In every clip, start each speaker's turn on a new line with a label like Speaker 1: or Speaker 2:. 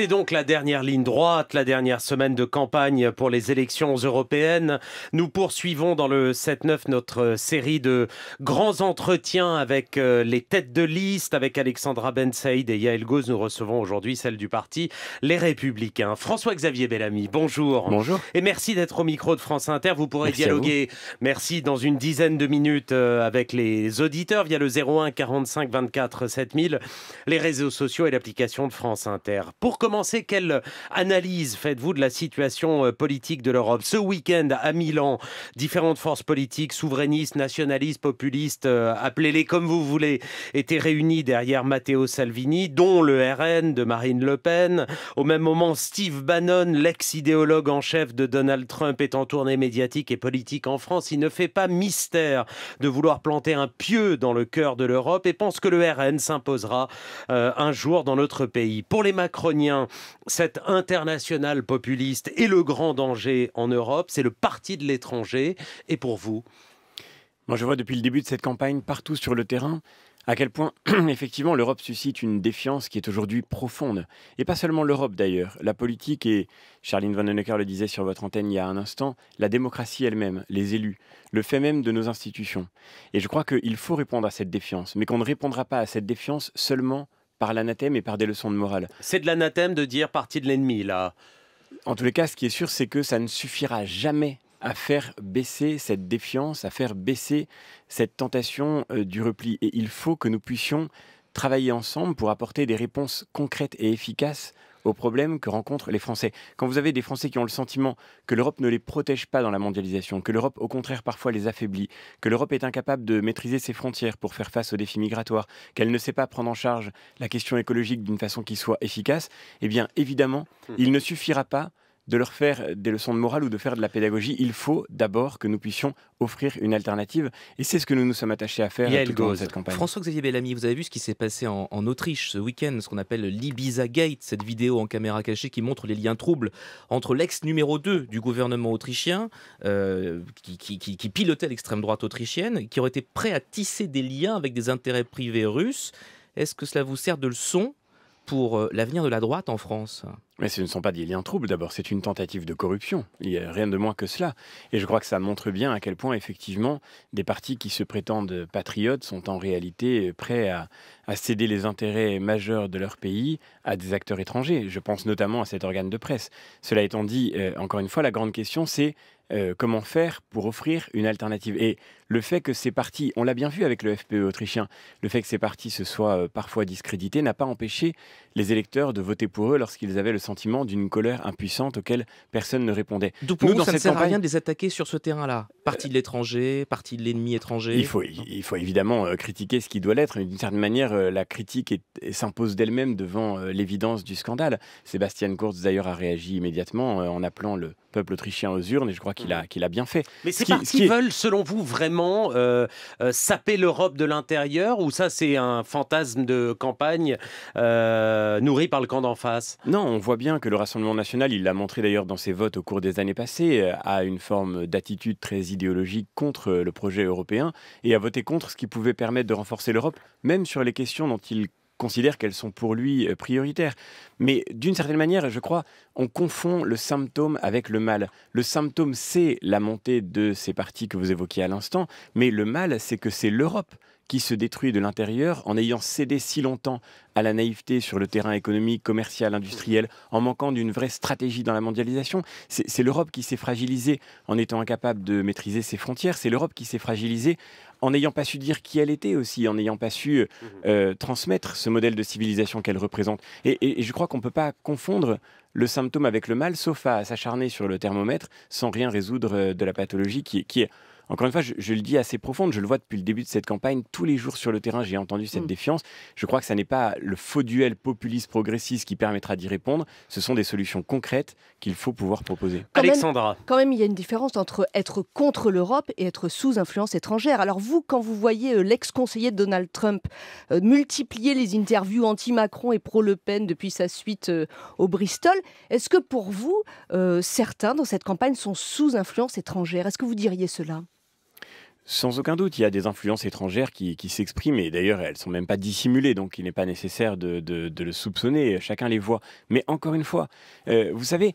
Speaker 1: C'est donc la dernière ligne droite, la dernière semaine de campagne pour les élections européennes. Nous poursuivons dans le 7-9 notre série de grands entretiens avec euh, les têtes de liste, avec Alexandra Ben et Yael Gauz. Nous recevons aujourd'hui celle du parti Les Républicains. François-Xavier Bellamy, bonjour. Bonjour. Et merci d'être au micro de France Inter. Vous pourrez dialoguer, merci, dans une dizaine de minutes euh, avec les auditeurs via le 01 45 24 7000, les réseaux sociaux et l'application de France Inter. Pour commencer, quelle euh, analyse faites-vous de la situation euh, politique de l'Europe Ce week-end à Milan, différentes forces politiques, souverainistes, nationalistes, populistes, euh, appelez-les comme vous voulez, étaient réunies derrière Matteo Salvini, dont le RN de Marine Le Pen. Au même moment, Steve Bannon, l'ex-idéologue en chef de Donald Trump, est en tournée médiatique et politique en France. Il ne fait pas mystère de vouloir planter un pieu dans le cœur de l'Europe et pense que le RN s'imposera un jour dans notre pays. Pour les Macroniens, cette internationale populiste est le grand danger en Europe, c'est le parti de
Speaker 2: l'étranger. Et pour vous Moi, je vois depuis le début de cette campagne, partout sur le terrain, à quel point, effectivement, l'Europe suscite une défiance qui est aujourd'hui profonde. Et pas seulement l'Europe d'ailleurs. La politique, et Charline Vanhoenacker le disait sur votre antenne il y a un instant, la démocratie elle-même, les élus, le fait même de nos institutions. Et je crois qu'il faut répondre à cette défiance, mais qu'on ne répondra pas à cette défiance seulement par l'anathème et par des leçons de morale. C'est de l'anathème de dire partie de l'ennemi, là. En tous les cas, ce qui est sûr, c'est que ça ne suffira jamais à faire baisser cette défiance, à faire baisser cette tentation euh, du repli. Et il faut que nous puissions travailler ensemble pour apporter des réponses concrètes et efficaces aux problèmes que rencontrent les Français. Quand vous avez des Français qui ont le sentiment que l'Europe ne les protège pas dans la mondialisation, que l'Europe au contraire parfois les affaiblit, que l'Europe est incapable de maîtriser ses frontières pour faire face aux défis migratoires, qu'elle ne sait pas prendre en charge la question écologique d'une façon qui soit efficace, eh bien évidemment, hmm. il ne suffira pas de leur faire des leçons de morale ou de faire de la pédagogie, il faut d'abord que nous puissions offrir une alternative. Et c'est ce que nous nous sommes attachés à faire tout cette campagne.
Speaker 3: François-Xavier Bellamy, vous avez vu ce qui s'est passé en, Autriche ce week-end, ce qu'on appelle l'Ibiza Gate, cette vidéo en caméra cachée qui montre les liens troubles entre l'ex numéro 2 du gouvernement autrichien, euh, qui pilotait l'extrême droite autrichienne, qui aurait été prêt à tisser des liens avec des intérêts privés russes. Est-ce que cela vous sert de leçon pour euh, l'avenir de la droite en France
Speaker 2: mais ce ne sont pas des liens troubles d'abord, c'est une tentative de corruption. Il n'y a rien de moins que cela. Et je crois que ça montre bien à quel point, effectivement, des partis qui se prétendent patriotes sont en réalité euh, prêts à, céder les intérêts majeurs de leur pays à des acteurs étrangers. Je pense notamment à cet organe de presse. Cela étant dit, euh, encore une fois, la grande question, c'est comment faire pour offrir une alternative. Et le fait que ces partis, on l'a bien vu avec le FPE autrichien, le fait que ces partis se soient euh, parfois discrédités n'a pas empêché les électeurs de voter pour eux lorsqu'ils avaient le sentiment d'une colère impuissante auquel personne ne répondait. D'où pour Nous, dans ça cette ne sert campagne, à rien de
Speaker 3: les attaquer sur ce terrain-là.
Speaker 2: Parti de l'étranger, parti de l'ennemi étranger. Il faut, il faut évidemment euh, critiquer ce qui doit l'être. D'une certaine manière, euh, la critique s'impose d'elle-même devant l'évidence du scandale. Sébastien Kurz, d'ailleurs, a réagi immédiatement en appelant le peuple autrichien aux urnes et je crois qu'il mmh. a, qu'il a bien fait. Mais ces ce
Speaker 1: qu'ils veulent, selon vous, vraiment euh, euh, saper l'Europe de l'intérieur ou
Speaker 2: ça c'est un fantasme de campagne euh, nourri par le camp d'en face Non, on voit bien que le Rassemblement national, il l'a montré d'ailleurs dans ses votes au cours des années passées, a une forme d'attitude très idéologique contre le projet européen et a voté contre ce qui pouvait permettre de renforcer l'Europe, même sur les questions dont il considère qu'elles sont pour lui euh, prioritaires. Mais d'une certaine manière, je crois, on confond le symptôme avec le mal. Le symptôme, c'est la montée de ces parties que vous évoquiez à l'instant, mais le mal, c'est que c'est l'Europe qui se détruit de l'intérieur en ayant cédé si longtemps à la naïveté sur le terrain économique, commercial, industriel, en manquant d'une vraie stratégie dans la mondialisation. C'est l'Europe qui s'est fragilisée en étant incapable de maîtriser ses frontières, c'est l'Europe qui s'est fragilisée en n'ayant pas su dire qui elle était aussi, en n'ayant pas su euh, mmh euh, transmettre ce modèle de civilisation qu'elle représente. Et, je crois qu'on ne peut pas confondre le symptôme avec le mal, sauf à s'acharner sur le thermomètre sans rien résoudre euh, de la pathologie qui, qui est encore une fois, je, le dis assez profonde, je le vois depuis le début de cette campagne, tous les jours sur le terrain, j'ai entendu cette mm. défiance. Je crois que ce n'est pas le faux duel populiste-progressiste qui permettra d'y répondre, ce sont des solutions concrètes qu'il faut pouvoir proposer. Alexandra.
Speaker 4: quand même, il y a une différence entre être contre l'Europe et être sous influence étrangère. Alors vous, quand vous voyez euh, l'ex-conseiller de Donald Trump euh, multiplier les interviews anti-Macron et pro-Le Pen depuis sa suite euh, au Bristol, est-ce que pour vous, certains dans cette campagne sont sous influence étrangère Est-ce que vous diriez cela
Speaker 2: sans aucun doute, il y a des influences étrangères qui, s'expriment et d'ailleurs elles sont même pas dissimulées, donc il n'est pas nécessaire de, le soupçonner, chacun les voit. Mais encore une fois, euh, vous savez,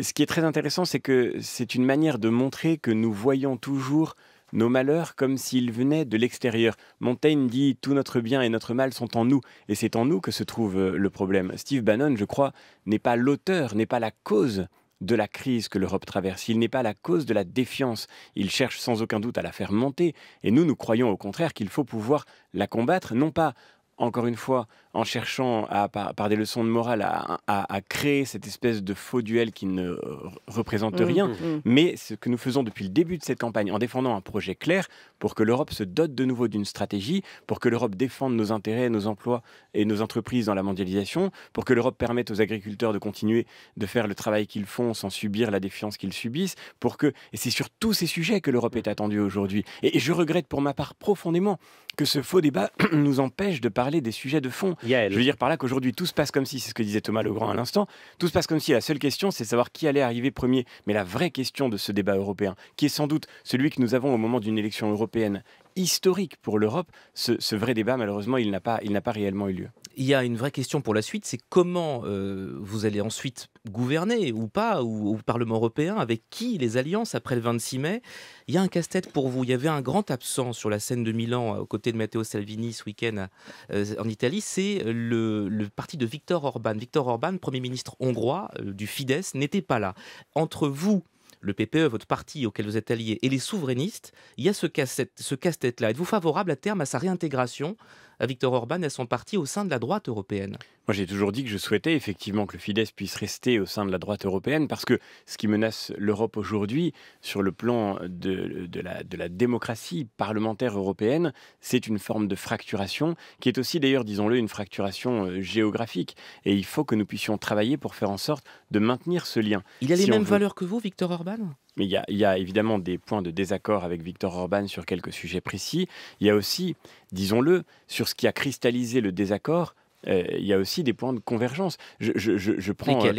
Speaker 2: ce qui est très intéressant, c'est que c'est une manière de montrer que nous voyons toujours nos malheurs comme s'ils venaient de l'extérieur. Montaigne dit tout notre bien et notre mal sont en nous, et c'est en nous que se trouve euh, le problème. Steve Bannon, je crois, n'est pas l'auteur, n'est pas la cause de la crise que l'Europe traverse. Il n'est pas la cause de la défiance. Il cherche sans aucun doute à la faire monter. Et nous, nous croyons au contraire qu'il faut pouvoir la combattre, non pas, encore une fois, en cherchant à, par, des leçons de morale à, créer cette espèce de faux duel qui ne euh, représente mm, rien. Mm, mm. Mais ce que nous faisons depuis le début de cette campagne, en défendant un projet clair pour que l'Europe se dote de nouveau d'une stratégie, pour que l'Europe défende nos intérêts, nos emplois et nos entreprises dans la mondialisation, pour que l'Europe permette aux agriculteurs de continuer de faire le travail qu'ils font sans subir la défiance qu'ils subissent, pour que... Et c'est sur tous ces sujets que l'Europe est attendue aujourd'hui. Et, et je regrette pour ma part profondément que ce faux débat nous empêche de parler des sujets de fond je veux dire par là qu'aujourd'hui, tout se passe comme si, c'est ce que disait Thomas Legrand à l'instant, tout se passe comme si la seule question, c'est de savoir qui allait arriver premier. Mais la vraie question de ce débat européen, qui est sans doute celui que nous avons au moment d'une élection européenne historique pour l'Europe, ce, vrai débat, malheureusement, il n'a pas, pas réellement eu lieu
Speaker 3: il y a une vraie question pour la suite, c'est comment euh, vous allez ensuite gouverner ou pas, au Parlement européen, avec qui les alliances après le 26 mai. Il y a un casse-tête pour vous. Il y avait un grand absent sur la scène de Milan euh, aux côtés de Matteo Salvini ce week-end euh, en Italie, c'est le, parti de Viktor Orban. Viktor Orban, Premier ministre hongrois du Fidesz, n'était pas là. Entre vous, le PPE, votre parti auquel vous êtes allié, et les souverainistes, il y a ce casse-tête-là. Casse tête là êtes vous favorable à terme à sa réintégration
Speaker 2: Victor Orban, et son parti au sein de la droite européenne. Moi, j'ai toujours dit que je souhaitais effectivement que le Fidesz puisse rester au sein de la droite européenne parce que ce qui menace l'Europe aujourd'hui sur le plan de, la, démocratie parlementaire européenne, c'est une forme de fracturation qui est aussi d'ailleurs, disons-le, une fracturation euh, géographique. Et il faut que nous puissions travailler pour faire en sorte de maintenir ce lien. Il a les mêmes valeurs
Speaker 3: que vous, Victor Orban
Speaker 2: mais il y, a, il y, a, évidemment des points de désaccord avec Victor Orban sur quelques sujets précis. Il y a aussi, disons-le, sur ce qui a cristallisé le désaccord, euh, il y a aussi des points de convergence. Je, prends euh,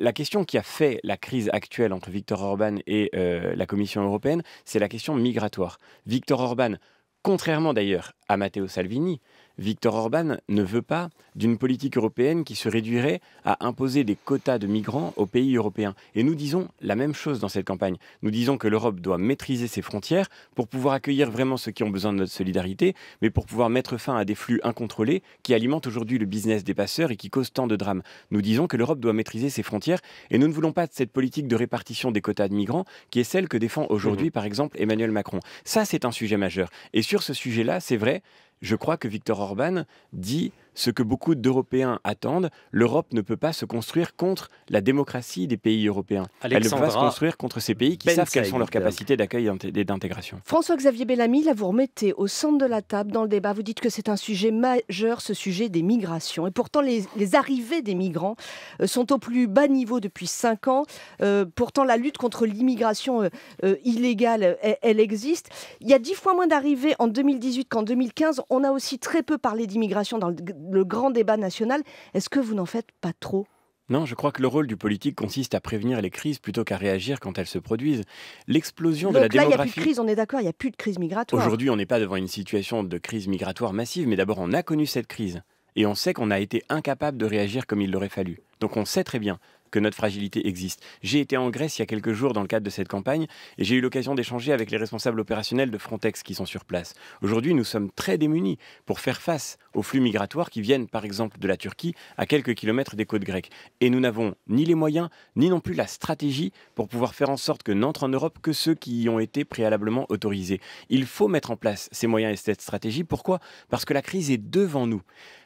Speaker 2: la, question qui a fait la crise actuelle entre Viktor Orban et euh, la Commission européenne, c'est la question migratoire. Viktor Orban, contrairement d'ailleurs à Matteo Salvini, Victor Orban ne veut pas d'une politique européenne qui se réduirait à imposer des quotas de migrants aux pays européens. Et nous disons la même chose dans cette campagne. Nous disons que l'Europe doit maîtriser ses frontières pour pouvoir accueillir vraiment ceux qui ont besoin de notre solidarité, mais pour pouvoir mettre fin à des flux incontrôlés qui alimentent aujourd'hui le business des passeurs et qui causent tant de drames. Nous disons que l'Europe doit maîtriser ses frontières et nous ne voulons pas de cette politique de répartition des quotas de migrants qui est celle que défend aujourd'hui, mhm. par exemple, Emmanuel Macron. Ça, c'est un sujet majeur. Et sur ce sujet-là, c'est vrai, je crois que Viktor Orban dit ce que beaucoup d'Européens attendent, l'Europe ne peut pas se construire contre la démocratie des pays européens. Elle ne peut pas se construire contre ces pays qui savent quelles sont leurs capacités d'accueil et d'intégration.
Speaker 4: François-Xavier Bellamy, là vous remettez au centre de la table dans le débat, vous dites que c'est un sujet majeur, ce sujet des migrations. Et pourtant les, arrivées des migrants euh, sont au plus bas niveau depuis cinq ans. Euh, pourtant la lutte contre l'immigration euh, illégale, elle, existe. Il y a 10 fois moins d'arrivées en 2018 qu'en 2015. On a aussi très peu parlé d'immigration dans le le grand débat national. Est-ce que vous n'en faites pas trop
Speaker 2: non, je crois que le rôle du politique consiste à prévenir les crises plutôt qu'à réagir quand elles se produisent. L'explosion de la là, Il n'y a plus de crise,
Speaker 4: on est d'accord, il n'y a plus de crise migratoire. Aujourd'hui,
Speaker 2: on n'est pas devant une situation de crise migratoire massive, mais d'abord, on a connu cette crise. Et on sait qu'on a été incapable de réagir comme il l'aurait fallu. Donc on sait très bien que notre fragilité existe. J'ai été en Grèce il y a quelques jours dans le cadre de cette campagne et j'ai eu l'occasion d'échanger avec les responsables opérationnels de Frontex qui sont sur place. Aujourd'hui, nous sommes très démunis pour faire face aux flux migratoires qui viennent par exemple de la Turquie à quelques kilomètres des côtes grecques. Et nous n'avons ni les moyens, ni non plus la stratégie pour pouvoir faire en sorte que n'entrent en Europe que ceux qui y ont été préalablement autorisés. Il faut mettre en place ces moyens et cette stratégie. Pourquoi Parce que la crise est devant nous.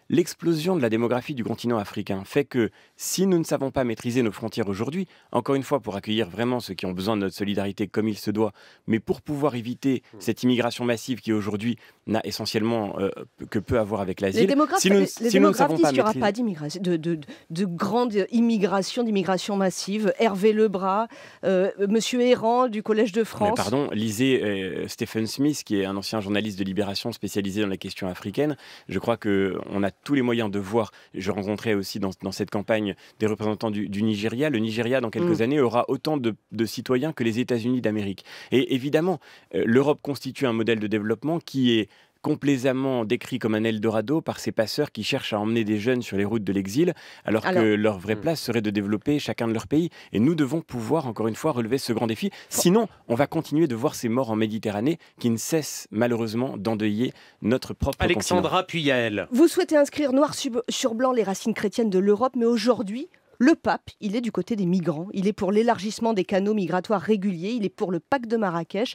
Speaker 2: L'explosion de la démographie du continent africain fait que si nous ne savons pas maîtriser nos frontières aujourd'hui, encore une fois pour accueillir vraiment ceux qui ont besoin de notre solidarité comme il se doit, mais pour pouvoir éviter hmm. cette immigration massive qui aujourd'hui n'a essentiellement euh, que peu à voir avec l'asile. Si nous, les, si les si nous ne savons pas n'y aura pas
Speaker 4: d'immigration, de, de, de, grande immigration, d'immigration massive. Hervé Lebras, M. Euh, Monsieur Errand du Collège de France. Mais pardon,
Speaker 2: lisez euh, Stephen Smith, qui est un ancien journaliste de Libération spécialisé dans la question africaine. Je crois que on a tous les moyens de voir. Je rencontrais aussi dans, cette campagne des représentants du, Nigeria. Le Nigeria, dans quelques mm. années, aura autant de, citoyens que les États-Unis d'Amérique. Et évidemment, euh, l'Europe constitue un modèle de développement qui est complaisamment décrit comme un Eldorado par ces passeurs qui cherchent à emmener des jeunes sur les routes de l'exil, alors, que leur vraie hmm. place serait de développer chacun de leur pays. Et nous devons pouvoir, encore une fois, relever ce grand défi. Sinon, on va continuer de voir ces morts en Méditerranée qui ne cessent malheureusement d'endeuiller notre propre Alexandra continent.
Speaker 4: Vous souhaitez inscrire noir sur blanc les racines chrétiennes de l'Europe, mais aujourd'hui, le pape, il est du côté des migrants, il est pour l'élargissement des canaux migratoires réguliers, il est pour le pacte de Marrakech.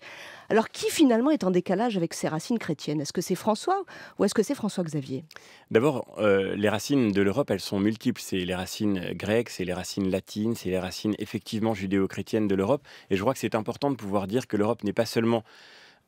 Speaker 4: Alors qui finalement est en décalage avec ses racines chrétiennes Est-ce que c'est François ou est-ce que c'est François-Xavier
Speaker 2: D'abord, euh, les racines de l'Europe, elles sont multiples. C'est les racines grecques, c'est les racines latines, c'est les racines effectivement judéo-chrétiennes de l'Europe. Et je crois que c'est important de pouvoir dire que l'Europe n'est pas seulement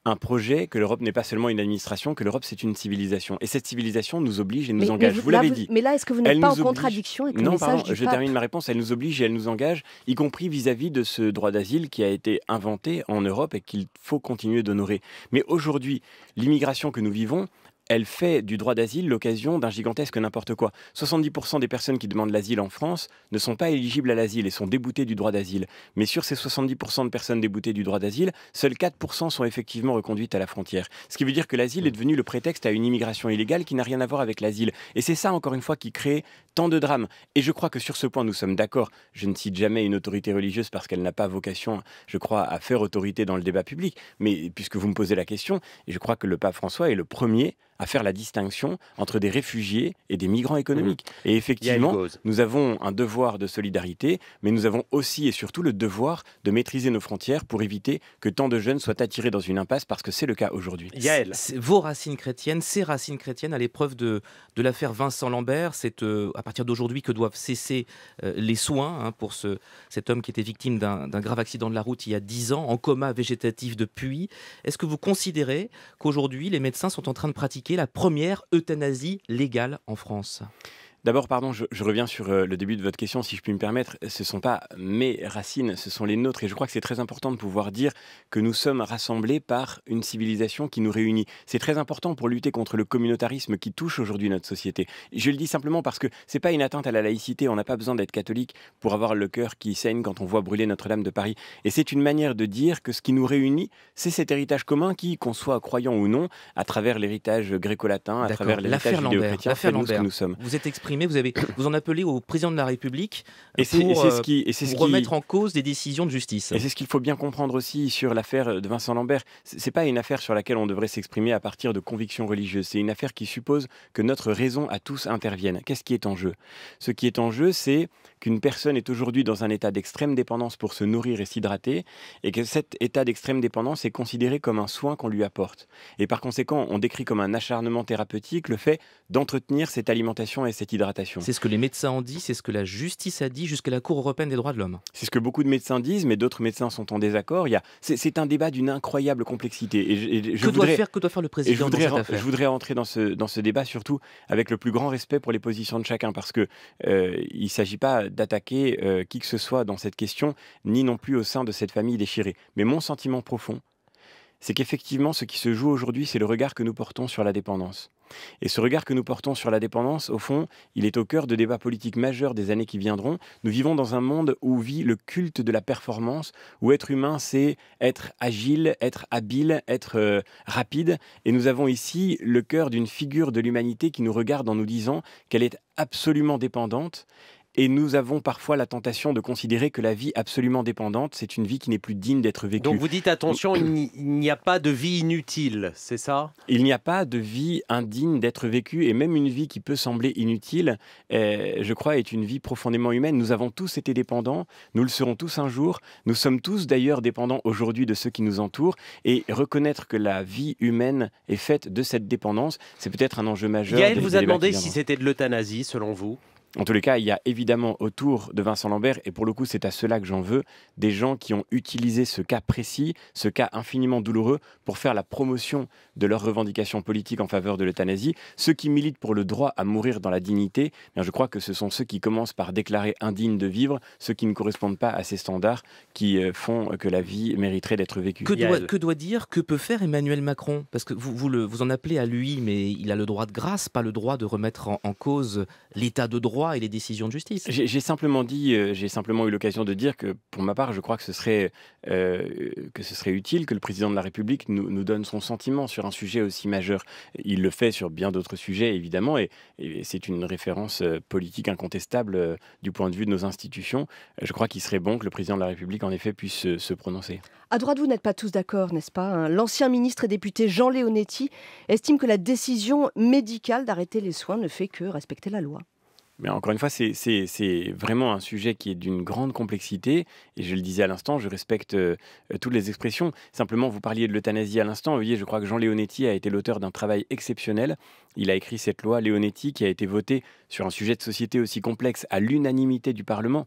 Speaker 2: un projet, que l'Europe n'est pas seulement une administration, que l'Europe c'est une civilisation. Et cette civilisation nous oblige et nous engage. vous, l'avez dit. Mais là, est-ce que vous n'êtes pas en contradiction avec le non, pardon, je termine ma réponse. Elle nous oblige et elle nous engage, y compris vis-à-vis -vis de ce droit d'asile qui a été inventé en Europe et qu'il faut continuer d'honorer. Mais aujourd'hui, l'immigration que nous vivons, elle fait du droit d'asile l'occasion d'un gigantesque n'importe quoi. 70% des personnes qui demandent l'asile en France ne sont pas éligibles à l'asile et sont déboutées du droit d'asile. Mais sur ces 70% de personnes déboutées du droit d'asile, seuls 4% sont effectivement reconduites à la frontière. Ce qui veut dire que l'asile est devenu le prétexte à une immigration illégale qui n'a rien à voir avec l'asile. Et c'est ça, encore une fois, qui crée tant de drames. Et je crois que sur ce point, nous sommes d'accord. Je ne cite jamais une autorité religieuse parce qu'elle n'a pas vocation, je crois, à faire autorité dans le débat public. Mais puisque vous me posez la question, je crois que le pape François est le premier à faire la distinction entre des réfugiés et des migrants mhm. économiques. Et effectivement, nous avons un devoir de solidarité, mais nous avons aussi et surtout le devoir de maîtriser nos frontières pour éviter que tant de jeunes soient attirés dans une impasse, parce que c'est le cas aujourd'hui.
Speaker 3: Vos racines chrétiennes, ces racines chrétiennes, à l'épreuve de, de l'affaire Vincent Lambert, c'est euh, à partir d'aujourd'hui que doivent cesser euh, les soins hein, pour ce, cet homme qui était victime d'un grave accident de la route il y a 10 ans, en coma végétatif depuis. Est-ce que vous considérez qu'aujourd'hui, les médecins sont en train de pratiquer est la première euthanasie légale en France
Speaker 2: D'abord, pardon, je, reviens sur euh, le début de votre question, si je puis me permettre. Ce ne sont pas mes racines, ce sont les nôtres. Et je crois que c'est très important de pouvoir dire que nous sommes rassemblés par une civilisation qui nous réunit. C'est très important pour lutter contre le communautarisme qui touche aujourd'hui notre société. Je le dis simplement parce que ce n'est pas une atteinte à la laïcité. On n'a pas besoin d'être catholique pour avoir le cœur qui saigne quand on voit brûler Notre-Dame de Paris. Et c'est une manière de dire que ce qui nous réunit, c'est cet héritage commun qui, qu'on soit croyant ou non, à travers l'héritage gréco-latin, à travers l'héritage judéo-chrétien, nous sommes.
Speaker 3: Vous êtes vous, avez, vous en appelez au président de la République pour, remettre en cause des décisions de justice.
Speaker 2: Et c'est ce qu'il faut bien comprendre aussi sur l'affaire de Vincent Lambert. Ce n'est pas une affaire sur laquelle on devrait s'exprimer à partir de convictions religieuses. C'est une affaire qui suppose que notre raison à tous intervienne. Qu'est-ce qui est en jeu Ce qui est en jeu, c'est qu'une personne est aujourd'hui dans un état d'extrême dépendance pour se nourrir et s'hydrater, et que cet état d'extrême dépendance est considéré comme un soin qu'on lui apporte. Et par conséquent, on décrit comme un acharnement thérapeutique le fait d'entretenir cette alimentation et cette hydratation. C'est ce que les médecins ont dit, c'est ce que la justice a dit jusqu'à la Cour européenne des droits de l'homme. C'est ce que beaucoup de médecins disent, mais d'autres médecins sont en désaccord. Il y a... C'est un débat d'une incroyable complexité. Et je, que, doit faire, que faire le président je voudrais, dans cette affaire Je voudrais entrer dans ce, dans ce débat surtout avec le plus grand respect pour les positions de chacun, parce que euh, il ne s'agit pas d'attaquer euh, qui que ce soit dans cette question, ni non plus au sein de cette famille déchirée. Mais mon sentiment profond, c'est qu'effectivement, ce qui se joue aujourd'hui, c'est le regard que nous portons sur la dépendance. Et ce regard que nous portons sur la dépendance, au fond, il est au cœur de débats politiques majeurs des années qui viendront. Nous vivons dans un monde où vit le culte de la performance, où être humain, c'est être agile, être habile, être euh, rapide. Et nous avons ici le cœur d'une figure de l'humanité qui nous regarde en nous disant qu'elle est absolument dépendante et nous avons parfois la tentation de considérer que la vie absolument dépendante, c'est une vie qui n'est plus digne d'être vécue. Donc vous dites attention, il n'y a pas de vie inutile, c'est ça Il n'y a pas de vie indigne d'être vécue, et même une vie qui peut sembler inutile, eh, je crois, est une vie profondément humaine. Nous avons tous été dépendants, nous le serons tous un jour, nous sommes tous d'ailleurs dépendants aujourd'hui de ceux qui nous entourent, et reconnaître que la vie humaine est faite de cette dépendance, c'est peut-être un enjeu majeur. Gaël vous a demandé si c'était de l'euthanasie, selon vous en tous les cas, il y a évidemment autour de Vincent Lambert, et pour le coup c'est à cela que j'en veux, des gens qui ont utilisé ce cas précis, ce cas infiniment douloureux, pour faire la promotion de leurs revendications politiques en faveur de l'euthanasie. Ceux qui militent pour le droit à mourir dans la dignité, eh je crois que ce sont ceux qui commencent par déclarer indignes de vivre, ceux qui ne correspondent pas à ces standards qui euh, font que la vie mériterait d'être vécue. Que
Speaker 3: doit, dire, que peut faire Emmanuel Macron Parce que vous, vous, en appelez à lui, mais il a le droit de grâce, pas le droit de remettre en cause l'état de droit et les décisions de justice.
Speaker 2: J'ai simplement dit, euh, j'ai simplement eu l'occasion de dire que, pour ma part, je crois que ce serait, euh, que ce serait utile que le président de la République nous, donne son sentiment sur un sujet aussi majeur. Il le fait sur bien d'autres sujets, évidemment, et, c'est une référence euh, politique incontestable du point de vue de nos institutions. Je crois qu'il serait bon que le président de la République, en effet, puisse se, prononcer.
Speaker 4: À droite, vous n'êtes pas tous d'accord, n'est-ce pas hein L'ancien ministre et député Jean Léonetti estime que la décision médicale d'arrêter les soins ne fait que respecter la loi.
Speaker 2: Mais encore une fois, c'est vraiment un sujet qui est d'une grande complexité. Et je le disais à l'instant, je respecte euh, euh, toutes les expressions. Simplement, vous parliez de l'euthanasie à l'instant. Vous voyez, je crois que Jean Leonetti a été l'auteur d'un travail exceptionnel. Il a écrit cette loi Leonetti qui a été votée sur un sujet de société aussi complexe à l'unanimité du Parlement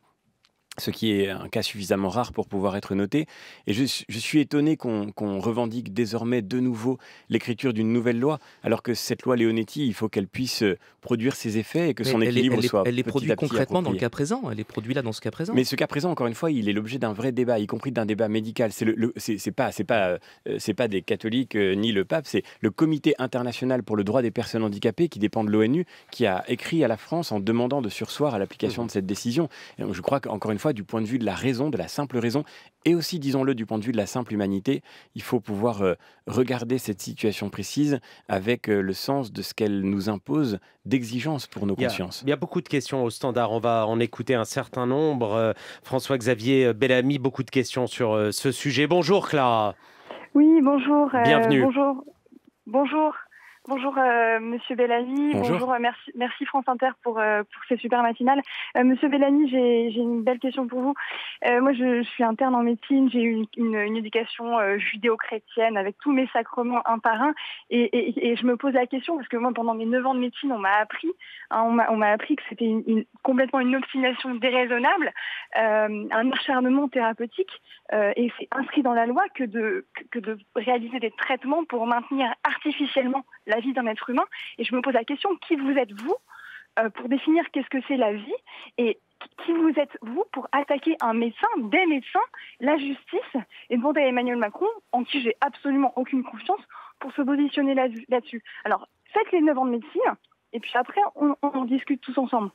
Speaker 2: ce qui est un cas suffisamment rare pour pouvoir être noté. Et je, suis étonné qu'on revendique désormais de nouveau l'écriture d'une nouvelle loi, alors que cette loi Leonetti, il faut qu'elle puisse euh, produire ses effets et que son équilibre elle, elle, soit. Elle est produite concrètement dans le cas
Speaker 3: présent, elle est produite là dans ce cas
Speaker 2: présent. Mais ce cas présent, encore une fois, il est l'objet d'un vrai débat, y compris d'un débat médical. C'est le, pas pas euh, pas des catholiques euh, ni le pape, c'est le Comité international pour le droit des personnes handicapées qui dépend de l'ONU qui a écrit à la France en demandant de sursoir à l'application mmh. de cette décision. Et je crois qu'encore une fois du point de vue de la raison, de la simple raison, et aussi, disons-le, du point de vue de la simple humanité. Il faut pouvoir euh, regarder cette situation précise avec euh, le sens de ce qu'elle nous impose d'exigence pour nos consciences.
Speaker 1: Il y a beaucoup de questions au standard. On va en écouter un certain nombre. Euh, François-Xavier Bellamy, beaucoup de questions sur ce sujet. Bonjour Clara.
Speaker 4: Oui, bonjour. Bienvenue. bonjour. Bonjour. Bonjour euh, Monsieur Bellamy, bonjour, euh, merci, merci, France Inter pour, euh, pour ces super matinales. Monsieur Bellamy, j'ai une belle question pour vous. moi je, suis interne en médecine, j'ai eu une, une, éducation judéo-chrétienne avec tous mes sacrements un par un et, et, je me pose la question parce que moi pendant mes neuf ans de médecine on m'a appris, hein, on m'a appris que c'était une, complètement une obstination déraisonnable, un acharnement thérapeutique et c'est inscrit dans la loi que de, que de réaliser des traitements pour maintenir artificiellement la vie d'un être humain. Et je me pose la question, qui vous êtes vous euh, pour définir qu'est-ce que c'est la vie et qui vous êtes vous pour attaquer un médecin, des médecins, la justice et demander à Emmanuel Macron, en qui j'ai absolument aucune confiance, pour se positionner là-dessus. Alors, faites les 9 ans de médecine, et puis après, on, discute tous ensemble.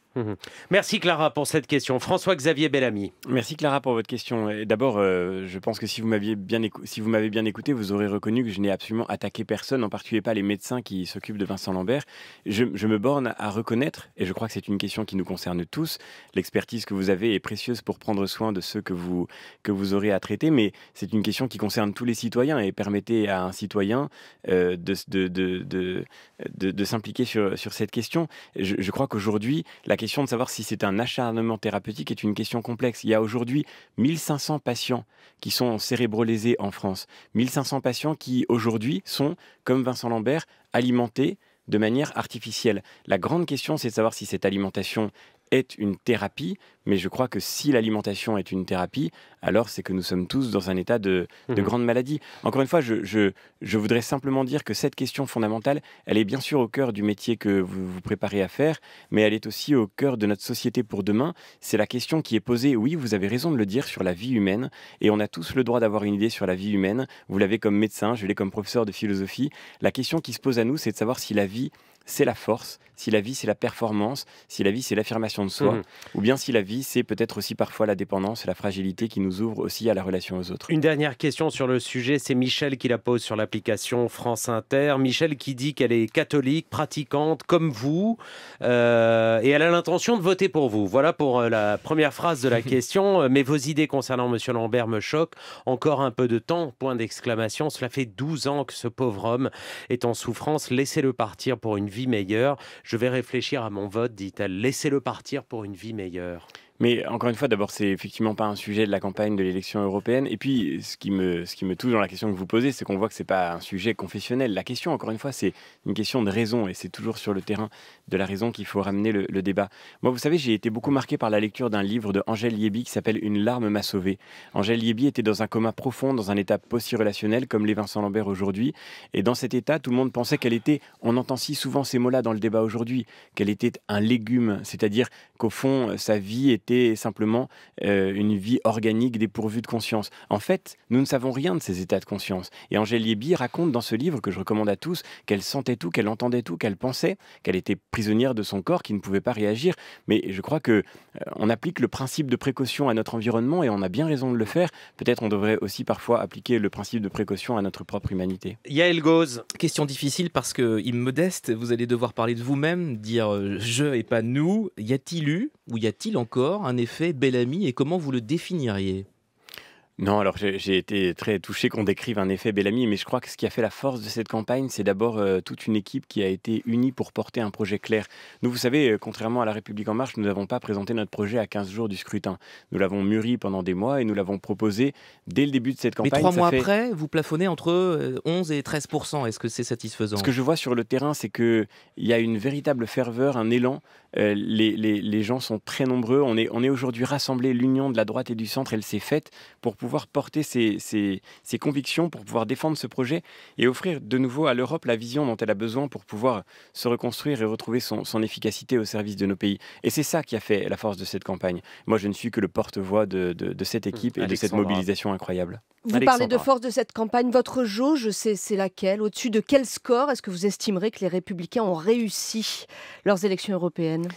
Speaker 2: Merci Clara pour cette question. François-Xavier Bellamy. Merci Clara pour votre question. d'abord, je pense que si vous m'aviez bien, si vous m'avez bien écouté, vous aurez reconnu que je n'ai absolument attaqué personne, en particulier pas les médecins qui s'occupent de Vincent Lambert. Je, me borne à reconnaître, et je crois que c'est une question qui nous concerne tous, l'expertise que vous avez est précieuse pour prendre soin de ceux que vous, que vous aurez à traiter, mais c'est une question qui concerne tous les citoyens et permettez à un citoyen de, de, de, de, de s'impliquer sur, sur ces cette question. Je, crois qu'aujourd'hui, la question de savoir si c'est un acharnement thérapeutique est une question complexe. Il y a aujourd'hui 1500 patients qui sont cérébrolésés en France. 1500 patients qui, aujourd'hui, sont, comme Vincent Lambert, alimentés de manière artificielle. La grande question, c'est de savoir si cette alimentation est une thérapie, mais je crois que si l'alimentation est une thérapie, alors c'est que nous sommes tous dans un état de, de mhm. grande maladie. Encore une fois, je, je, je, voudrais simplement dire que cette question fondamentale, elle est bien sûr au cœur du métier que vous vous préparez à faire, mais elle est aussi au cœur de notre société pour demain. C'est la question qui est posée, oui, vous avez raison de le dire, sur la vie humaine, et on a tous le droit d'avoir une idée sur la vie humaine. Vous l'avez comme médecin, je l'ai comme professeur de philosophie. La question qui se pose à nous, c'est de savoir si la vie c'est la force, si la vie c'est la performance, si la vie c'est l'affirmation de soi, mhm. ou bien si la vie c'est peut-être aussi parfois la dépendance et la fragilité qui nous ouvre aussi à la relation aux autres.
Speaker 1: Une dernière question sur le sujet, c'est Michel qui la pose sur l'application France Inter. Michel qui dit qu'elle est catholique, pratiquante comme vous, euh, et elle a l'intention de voter pour vous. Voilà pour euh, la première phrase de la question, euh, mais vos idées concernant M. Lambert me choquent. Encore un peu de temps, point d'exclamation, cela fait 12 ans que ce pauvre homme est en souffrance, laissez-le partir pour une vie meilleure. Je vais réfléchir à mon vote, dit-elle. Laissez-le partir pour une vie meilleure.
Speaker 2: Mais encore une fois, d'abord, c'est effectivement pas un sujet de la campagne de l'élection européenne. Et puis, ce qui me, ce qui me touche dans la question que vous posez, c'est qu'on voit que c'est pas un sujet confessionnel. La question, encore une fois, c'est une question de raison, et c'est toujours sur le terrain de la raison qu'il faut ramener le, débat. Moi, vous savez, j'ai été beaucoup marqué par la lecture d'un livre de Angèle Yébi qui s'appelle Une larme m'a sauvé. Angèle Yébi était dans un coma profond, dans un état post-relationnel, comme les Vincent Lambert aujourd'hui. Et dans cet état, tout le monde pensait qu'elle était, on entend si souvent ces mots-là dans le débat aujourd'hui, qu'elle était un légume, c'est-à-dire qu'au fond, sa vie était simplement euh, une vie organique dépourvue de conscience. En fait, nous ne savons rien de ces états de conscience. Et Angèle Liebi raconte dans ce livre que je recommande à tous qu'elle sentait tout, qu'elle entendait tout, qu'elle pensait, qu'elle était prisonnière de son corps, qui ne pouvait pas réagir. Mais je crois que euh, on applique le principe de précaution à notre environnement et on a bien raison de le faire. Peut-être on devrait aussi parfois appliquer le principe de précaution à notre propre humanité.
Speaker 3: Yael Goz, question difficile parce que immodeste, vous allez devoir parler de vous-même, dire euh, je et pas nous. Y a-t-il eu ou y a-t-il encore un effet ami et
Speaker 2: comment vous le définiriez non, alors j'ai été très touché qu'on décrive un effet Bellamy, mais je crois que ce qui a fait la force de cette campagne, c'est d'abord euh, toute une équipe qui a été unie pour porter un projet clair. Nous, vous savez, euh, contrairement à La République en marche, nous n'avons pas présenté notre projet à 15 jours du scrutin. Nous l'avons mûri pendant des mois et nous l'avons proposé dès le début de cette campagne. Mais trois mois après,
Speaker 3: vous plafonnez entre 11 euh, et 13 Est-ce que c'est satisfaisant
Speaker 2: Ce que je vois sur le terrain, c'est qu'il y a une véritable ferveur, un élan. les, gens sont très nombreux. On est, on est aujourd'hui rassemblés. L'union de la droite et du centre, elle s'est faite pour pouvoir pouvoir porter ses, convictions, pour pouvoir défendre ce projet et offrir de nouveau à l'Europe la vision dont elle a besoin pour pouvoir se reconstruire et retrouver son, efficacité au service de nos pays. Et c'est ça qui a fait la force de cette campagne. Moi, je ne suis que le porte-voix de, cette mmh, équipe et de cette mobilisation incroyable. Vous parlez de force
Speaker 4: de cette campagne. Votre jauge, c'est laquelle Au-dessus de quel score est-ce que vous estimerez que les Républicains ont réussi leurs élections européennes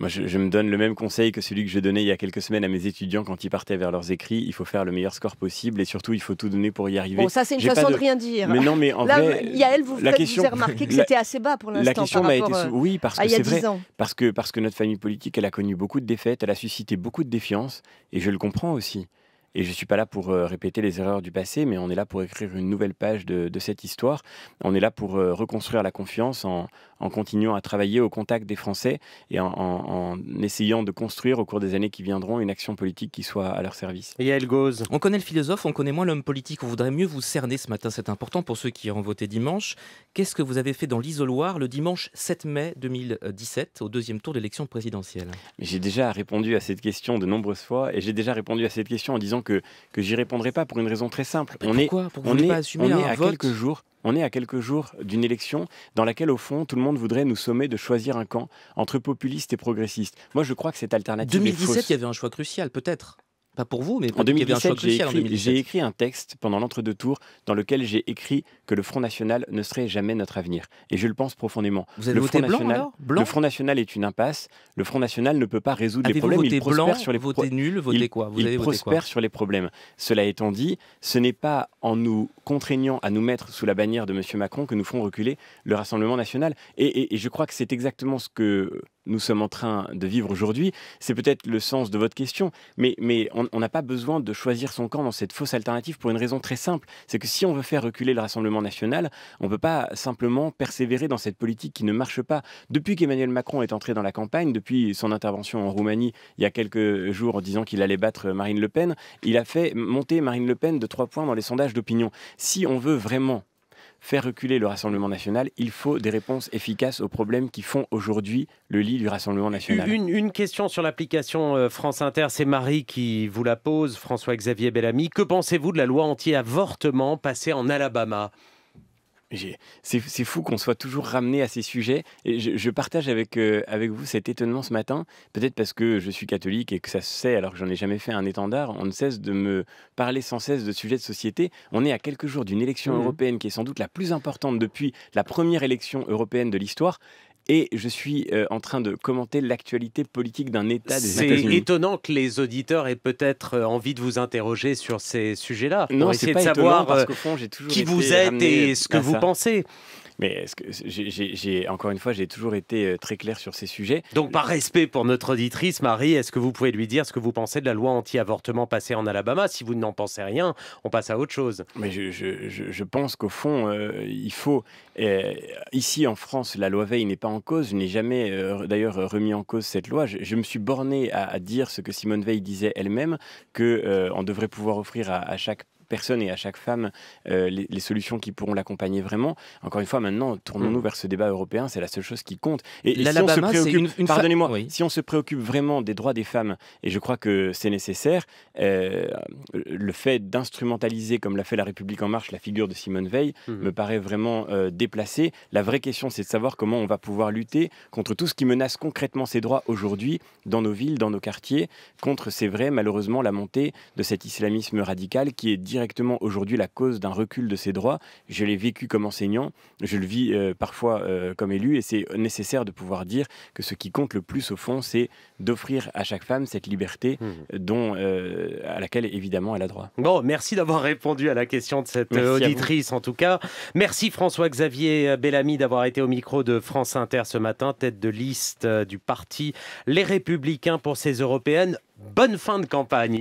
Speaker 2: moi, je, me donne le même conseil que celui que je donnais il y a quelques semaines à mes étudiants quand ils partaient vers leurs écrits. Il faut faire le meilleur score possible et surtout, il faut tout donner pour y arriver. Bon, ça, c'est une façon de... rien dire. Mais non, mais en Là, il y a elle, vous avez remarqué que c'était assez
Speaker 4: bas pour l'instant. La question m'a euh, Oui, parce que c'est vrai.
Speaker 2: Parce que, parce que notre famille politique, elle a connu beaucoup de défaites, elle a suscité beaucoup de défiance et je le comprends aussi. Et je ne suis pas là pour euh, répéter les erreurs du passé, mais on est là pour écrire une nouvelle page de, cette histoire. On est là pour euh, reconstruire la confiance en, en continuant à travailler au contact des Français et en, essayant de construire au cours des années qui viendront une action politique qui soit à leur service.
Speaker 3: Et elle On connaît le philosophe, on connaît moins l'homme politique. On voudrait mieux vous cerner ce matin, c'est important pour ceux qui ont voté dimanche. Qu'est-ce que vous avez fait dans l'isoloir le dimanche 7 mai 2017, au deuxième tour d'élection présidentielle
Speaker 2: J'ai déjà répondu à cette question de nombreuses fois et j'ai déjà répondu à cette question en disant que, que j'y répondrai pas pour une raison très simple. pourquoi est, on, pas à quelques jours on est à quelques jours d'une élection dans laquelle, au fond, tout le monde voudrait nous sommer de choisir un camp entre populistes et progressistes. Moi, je crois que cette alternative 2017,
Speaker 3: il y avait un choix crucial, peut-être pas pour vous, mais en 2017, j'ai hein,
Speaker 2: écrit, un texte pendant l'entre-deux tours dans lequel j'ai écrit que le Front National ne serait jamais notre avenir. Et je le pense profondément. Vous avez le voté Front blanc, National, Le Front National est une impasse. Le Front National ne peut pas résoudre les problèmes. Avez-vous voté blanc, sur les nul, Votez quoi vous il avez prospère sur les problèmes. Cela étant dit, ce n'est pas en nous contraignant à nous mettre sous la bannière de M. Macron que nous ferons reculer le Rassemblement National. et je crois que c'est exactement ce que nous sommes en train de vivre aujourd'hui. C'est peut-être le sens de votre question, mais, mais on n'a pas besoin de choisir son camp dans cette fausse alternative pour une raison très simple. C'est que si on veut faire reculer le Rassemblement national, on ne peut pas simplement persévérer dans cette politique qui ne marche pas. Depuis qu'Emmanuel Macron est entré dans la campagne, depuis son intervention en Roumanie il y a quelques jours en disant qu'il allait battre Marine Le Pen, il a fait monter Marine Le Pen de trois points dans les sondages d'opinion. Si on veut vraiment faire reculer le Rassemblement national, il faut des réponses efficaces aux problèmes qui font aujourd'hui le lit du Rassemblement national.
Speaker 1: Une, question sur l'application euh, France Inter, c'est Marie qui vous la pose, François-Xavier Bellamy. Que pensez-vous de la loi anti-avortement passée en Alabama
Speaker 2: c'est fou qu'on soit toujours ramené à ces sujets. Et je, partage euh, avec, vous cet étonnement ce matin, peut-être parce que je suis catholique et que ça se sait, alors que j'en ai jamais fait un étendard. On ne cesse de me parler sans cesse de sujets de société. On est à quelques jours d'une élection mmh européenne qui est sans doute la plus importante depuis la première élection européenne de l'histoire et je suis euh, en train de commenter l'actualité politique d'un État des États-Unis. C'est
Speaker 1: étonnant que les auditeurs aient peut-être euh, envie de vous interroger sur ces sujets-là. Non, c'est de savoir qui vous êtes et ce que vous pensez.
Speaker 2: Mais que j'ai encore une fois, j'ai toujours été euh,
Speaker 1: très clair sur ces sujets. Donc, par respect pour notre auditrice, Marie, est-ce que vous pouvez lui dire ce que vous pensez de la loi
Speaker 2: anti-avortement passée en Alabama Si vous n'en pensez rien, on passe à autre chose. Mais je, pense qu'au fond, euh, il faut euh, ici en France, la loi Veil n'est pas en cause. Je n'ai jamais d'ailleurs remis en cause cette loi. Je, me suis borné à, dire ce que Simone Veil disait elle-même, que on devrait pouvoir offrir à, à chaque personne et à chaque femme euh, les, solutions qui pourront l'accompagner vraiment. Encore une fois, maintenant, tournons-nous mm. vers ce débat européen, c'est la seule chose qui compte. Et, si on se préoccupe, une... pardonnez-moi, si on se préoccupe vraiment des droits des femmes, et je crois que c'est nécessaire, euh, le fait d'instrumentaliser, comme l'a fait la République en marche, la figure de Simone Veil, mhm. me paraît vraiment euh, déplacé. La vraie question, c'est de savoir comment on va pouvoir lutter contre tout ce qui menace concrètement ces droits aujourd'hui dans nos villes, dans nos quartiers, contre, c'est vrai, malheureusement, la montée de cet islamisme radical qui est directement aujourd'hui la cause d'un recul de ses droits. Je l'ai vécu comme enseignant, je le vis euh, parfois euh, comme élu, et c'est nécessaire de pouvoir dire que ce qui compte le plus au fond, c'est d'offrir à chaque femme cette liberté hmm. dont, euh, à laquelle évidemment elle a droit.
Speaker 1: Bon, merci d'avoir répondu à la question de cette auditrice en tout cas. Merci François-Xavier Bellamy d'avoir été au micro de France Inter ce matin, tête de liste du parti Les Républicains pour ces européennes. Bonne fin de campagne.